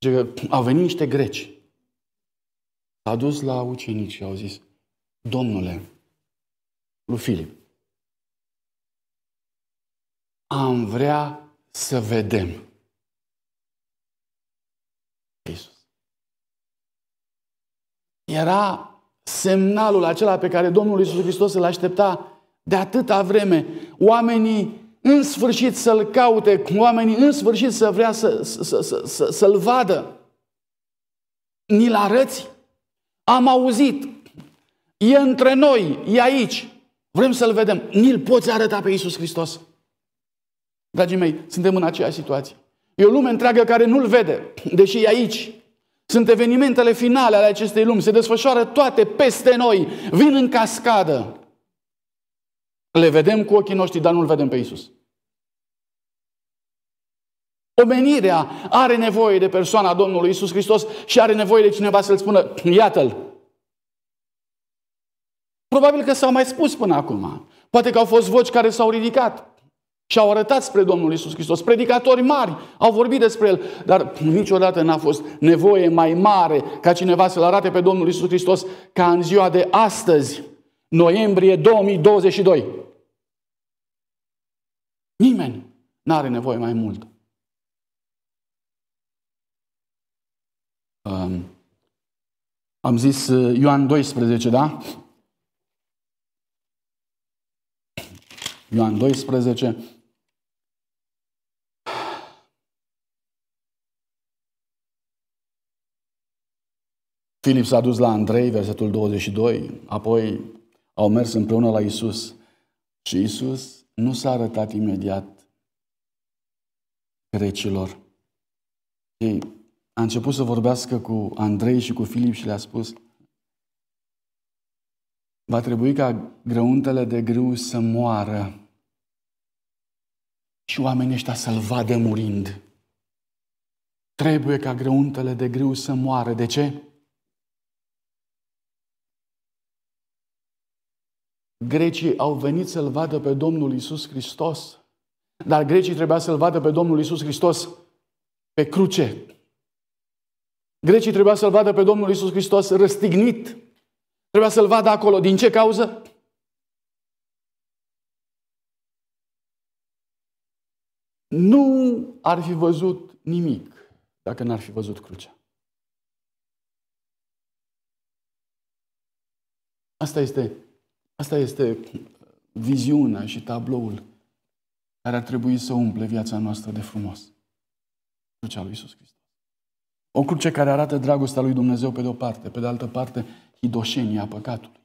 Zice că au venit niște greci. S-a dus la ucenici și au zis, Domnule, lui Filip, am vrea să vedem Iisus. Era semnalul acela pe care Domnul Iisus Hristos îl aștepta de atâta vreme. Oamenii în sfârșit să-L caute cu oamenii, în sfârșit să vrea să, să, să, să, să-L vadă. Ni-L arăți? Am auzit, e între noi, e aici, vrem să-L vedem. Ni-L poți arăta pe Iisus Hristos. Dragii mei, suntem în aceeași situație. E o lume întreagă care nu-L vede, deși e aici. Sunt evenimentele finale ale acestei lumi, se desfășoară toate peste noi, vin în cascadă. Le vedem cu ochii noștri, dar nu-L vedem pe Isus. Omenirea are nevoie de persoana Domnului Isus Hristos și are nevoie de cineva să-L spună, iată-L. Probabil că s-au mai spus până acum. Poate că au fost voci care s-au ridicat și au arătat spre Domnul Isus Hristos. Predicatori mari au vorbit despre El, dar niciodată n-a fost nevoie mai mare ca cineva să-L arate pe Domnul Isus Hristos ca în ziua de astăzi noiembrie 2022. Nimeni nu are nevoie mai mult. Um, am zis uh, Ioan 12, da? Ioan 12. Filip s-a dus la Andrei, versetul 22, apoi au mers împreună la Isus. Și Isus nu s-a arătat imediat grecilor. Și a început să vorbească cu Andrei și cu Filip și le-a spus va trebui ca grăuntele de grâu să moară și oamenii ăștia să-l vadă murind. Trebuie ca grăuntele de grâu să moară. De ce? Grecii au venit să-L vadă pe Domnul Isus Hristos, dar grecii trebuia să-L vadă pe Domnul Isus Hristos pe cruce. Grecii trebuia să-L vadă pe Domnul Isus Hristos răstignit. Trebuia să-L vadă acolo. Din ce cauză? Nu ar fi văzut nimic dacă n-ar fi văzut crucea. Asta este Asta este viziunea și tabloul care ar trebui să umple viața noastră de frumos. Crucea lui Iisus Hristos. O cruce care arată dragostea lui Dumnezeu pe de o parte, pe de altă parte hidoșenia păcatului,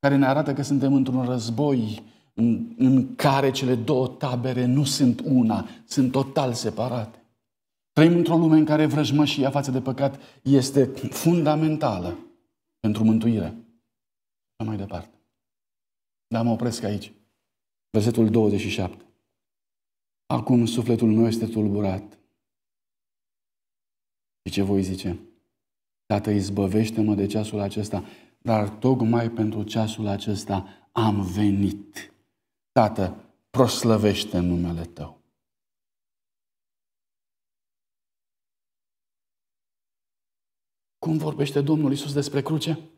care ne arată că suntem într-un război în, în care cele două tabere nu sunt una, sunt total separate. Trăim într-o lume în care vrăjmășia față de păcat este fundamentală pentru mântuire. Și mai departe. Dar mă opresc aici. Versetul 27. Acum sufletul meu este tulburat. Și ce voi zice? Tată, izbăvește-mă de ceasul acesta, dar tocmai pentru ceasul acesta am venit. Tată, proslăvește numele tău. Cum vorbește Domnul Isus despre cruce?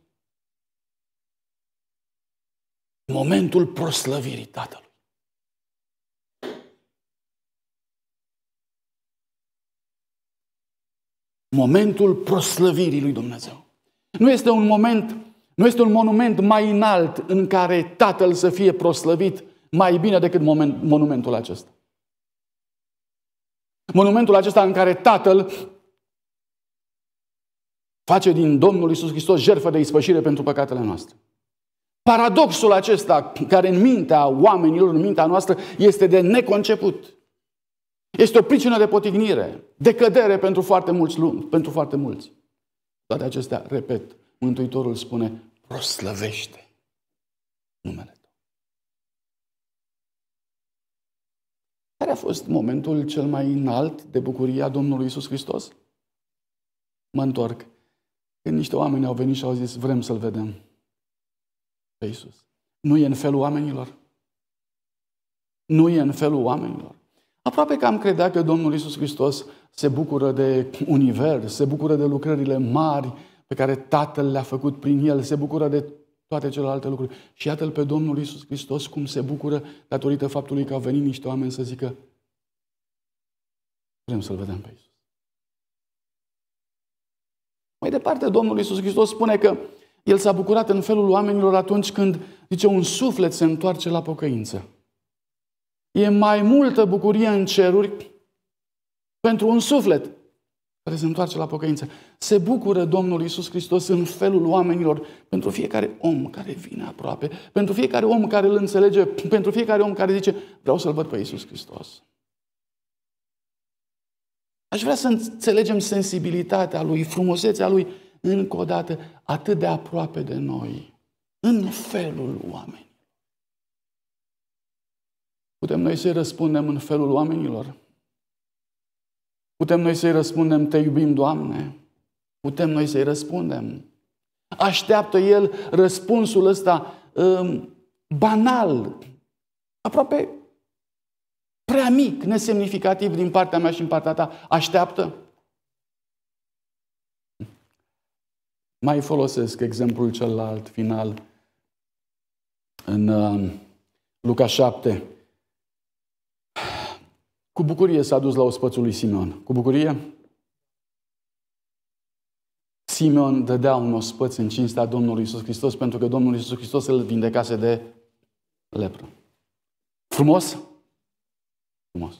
momentul proslăvirii Tatălui. Momentul proslăvirii lui Dumnezeu. Nu este un moment, nu este un monument mai înalt în care Tatăl să fie proslăvit mai bine decât moment, monumentul acesta. Monumentul acesta în care Tatăl face din Domnul Isus Hristos jertfă de ispășire pentru păcatele noastre. Paradoxul acesta care în mintea oamenilor, în mintea noastră, este de neconceput. Este o pricină de potignire, de cădere pentru foarte mulți. pentru foarte mulți. Toate acestea, repet, Mântuitorul spune, proslăvește numele tău. Care a fost momentul cel mai înalt de bucurie a Domnului Isus Hristos? Mă întorc. Când niște oameni au venit și au zis, vrem să-L vedem pe Isus. Nu e în felul oamenilor. Nu e în felul oamenilor. Aproape că am credea că Domnul Isus Hristos se bucură de univers, se bucură de lucrările mari pe care Tatăl le-a făcut prin el, se bucură de toate celelalte lucruri. Și iată-l pe Domnul Isus Hristos cum se bucură datorită faptului că au venit niște oameni să zică vrem să-L vedem pe Isus. Mai departe, Domnul Isus Hristos spune că el s-a bucurat în felul oamenilor atunci când, zice, un suflet se întoarce la pocăință. E mai multă bucurie în ceruri pentru un suflet care se întoarce la pocăință. Se bucură Domnul Isus Hristos în felul oamenilor pentru fiecare om care vine aproape, pentru fiecare om care îl înțelege, pentru fiecare om care zice vreau să-L văd pe Isus Hristos. Aș vrea să înțelegem sensibilitatea Lui, frumusețea Lui, încă o dată, atât de aproape de noi, în felul oamenilor. Putem noi să-i răspundem în felul oamenilor? Putem noi să-i răspundem, te iubim, Doamne? Putem noi să-i răspundem? Așteaptă el răspunsul ăsta um, banal, aproape prea mic, nesemnificativ din partea mea și din partea ta. Așteaptă? Mai folosesc exemplul celălalt final în uh, Luca 7. Cu bucurie s-a dus la ospățul lui Simeon. Cu bucurie? Simeon dădea un ospăț în cinstea Domnului Isus Hristos pentru că Domnul Isus Hristos îl vindecase de lepră. Frumos? Frumos.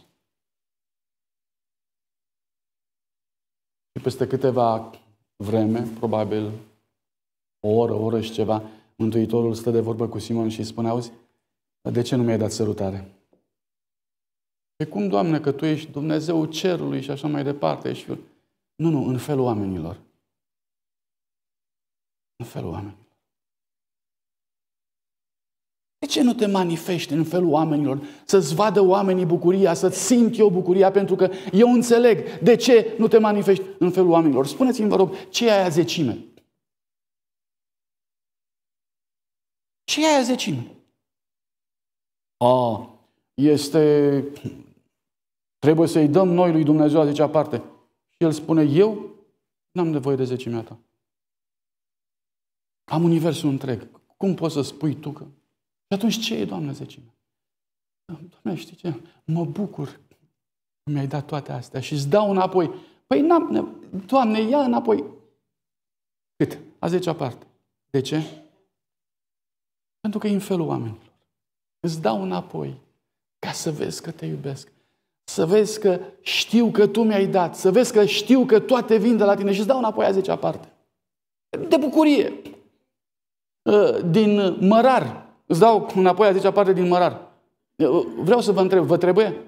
Și peste câteva vreme, probabil o oră, o oră și ceva, Mântuitorul stă de vorbă cu Simon și îi spune, auzi, de ce nu mi-ai dat sărutare? Pe cum, Doamne, că Tu ești Dumnezeu cerului și așa mai departe, ești fiul... Nu, nu, în felul oamenilor. În felul oamenilor. De ce nu te manifesti în felul oamenilor? Să-ți vadă oamenii bucuria, să-ți simt eu bucuria, pentru că eu înțeleg de ce nu te manifesti în felul oamenilor. Spuneți-mi, vă rog, ce e aia zecime? Ce e aia zecime? A, este... Trebuie să-i dăm noi lui Dumnezeu a zecea parte. Și el spune, eu n-am nevoie de zecimea ta. Am universul întreg. Cum poți să spui tu că și atunci ce e, Doamne, zecimea? Doamne, știi ce? Mă bucur că mi-ai dat toate astea și îți dau înapoi. Păi, n-am, Doamne, ia înapoi. Cât? A zecea parte. De ce? Pentru că e în felul oamenilor. Îți dau înapoi ca să vezi că te iubesc. Să vezi că știu că tu mi-ai dat. Să vezi că știu că toate vin de la tine și îți dau înapoi a zecea parte. De bucurie. Ă, din mărar. Îți dau înapoi a zicea parte din mărar. Vreau să vă întreb, vă trebuie?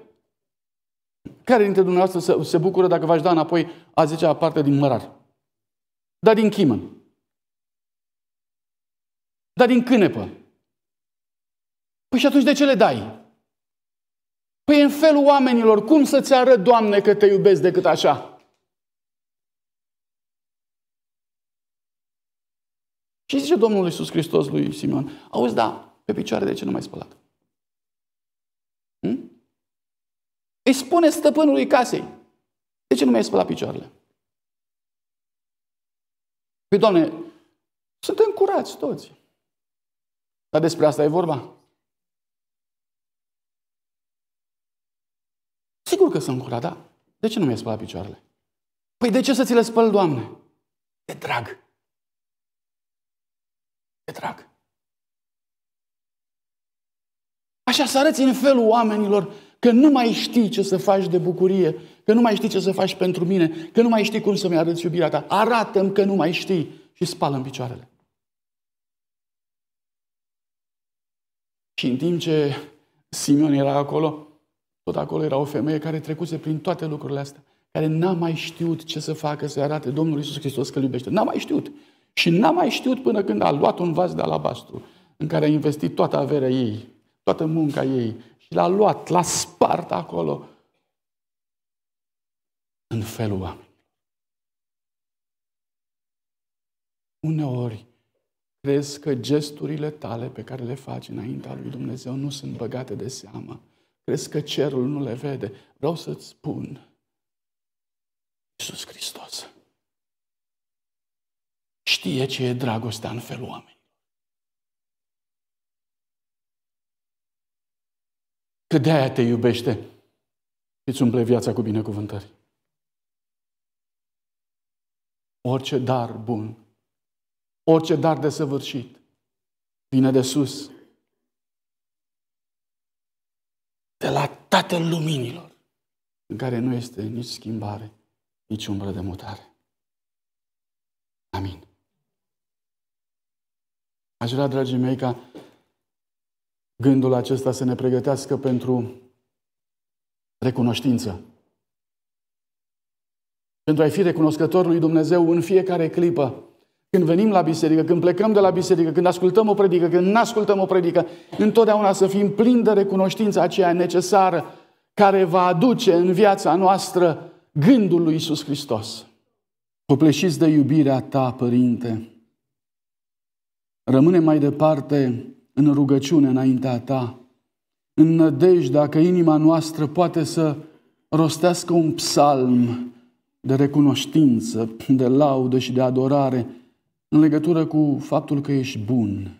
Care dintre dumneavoastră se, bucură dacă v-aș da înapoi a zicea parte din mărar? Da din chimă. Da din cânepă. Păi și atunci de ce le dai? Păi în felul oamenilor, cum să-ți arăt, Doamne, că te iubesc decât așa? Și zice Domnul Iisus Hristos lui Simeon, auzi, da, pe picioare de ce nu mai spălat? Hmm? Îi spune stăpânului casei. De ce nu mi-ai spălat picioarele? Păi, Doamne, suntem curați toți. Dar despre asta e vorba? Sigur că sunt curat, da. De ce nu mi-ai spălat picioarele? Păi de ce să ți le spăl, Doamne? De drag. De drag. Așa să arăți în felul oamenilor că nu mai știi ce să faci de bucurie, că nu mai știi ce să faci pentru mine, că nu mai știi cum să-mi arăți iubirea ta. Arată-mi că nu mai știi și spală în picioarele. Și în timp ce Simeon era acolo, tot acolo era o femeie care trecuse prin toate lucrurile astea, care n-a mai știut ce să facă să arate Domnul Isus Hristos că iubește. N-a mai știut. Și n-a mai știut până când a luat un vas de alabastru în care a investit toată averea ei toată munca ei și l-a luat, l-a spart acolo în felul oamenilor. Uneori crezi că gesturile tale pe care le faci înaintea lui Dumnezeu nu sunt băgate de seamă. Crezi că cerul nu le vede. Vreau să-ți spun, Iisus Hristos știe ce e dragostea în felul oameni. Că de-aia te iubește. Îți umple viața cu binecuvântări. Orice dar bun, orice dar de săvârșit, vine de sus. De la Tatăl Luminilor, în care nu este nici schimbare, nici umbră de mutare. Amin. Aș vrea, dragii mei, ca gândul acesta să ne pregătească pentru recunoștință. Pentru a fi recunoscător lui Dumnezeu în fiecare clipă, când venim la biserică, când plecăm de la biserică, când ascultăm o predică, când nu ascultăm o predică, întotdeauna să fim plini de recunoștința aceea necesară care va aduce în viața noastră gândul lui Isus Hristos. Copleșiți de iubirea ta, Părinte, rămâne mai departe în rugăciune înaintea ta, în nădejde că inima noastră poate să rostească un psalm de recunoștință, de laudă și de adorare în legătură cu faptul că ești bun,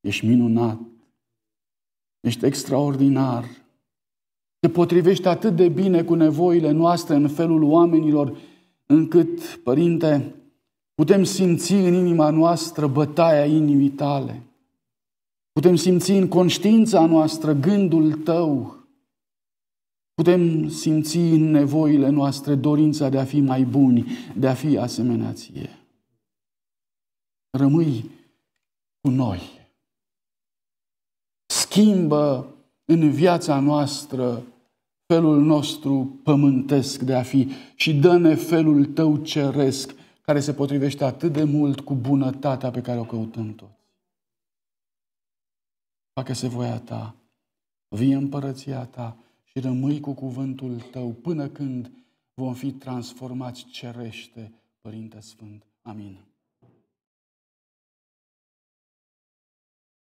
ești minunat, ești extraordinar, te potrivești atât de bine cu nevoile noastre în felul oamenilor, încât, Părinte, putem simți în inima noastră bătaia inimii tale – Putem simți în conștiința noastră gândul tău. Putem simți în nevoile noastre dorința de a fi mai buni, de a fi asemenea ție. Rămâi cu noi. Schimbă în viața noastră felul nostru pământesc de a fi și dă-ne felul tău ceresc care se potrivește atât de mult cu bunătatea pe care o căutăm tot facă-se voia ta, vie împărăția ta și rămâi cu cuvântul tău până când vom fi transformați cerește, Părinte Sfânt. Amin.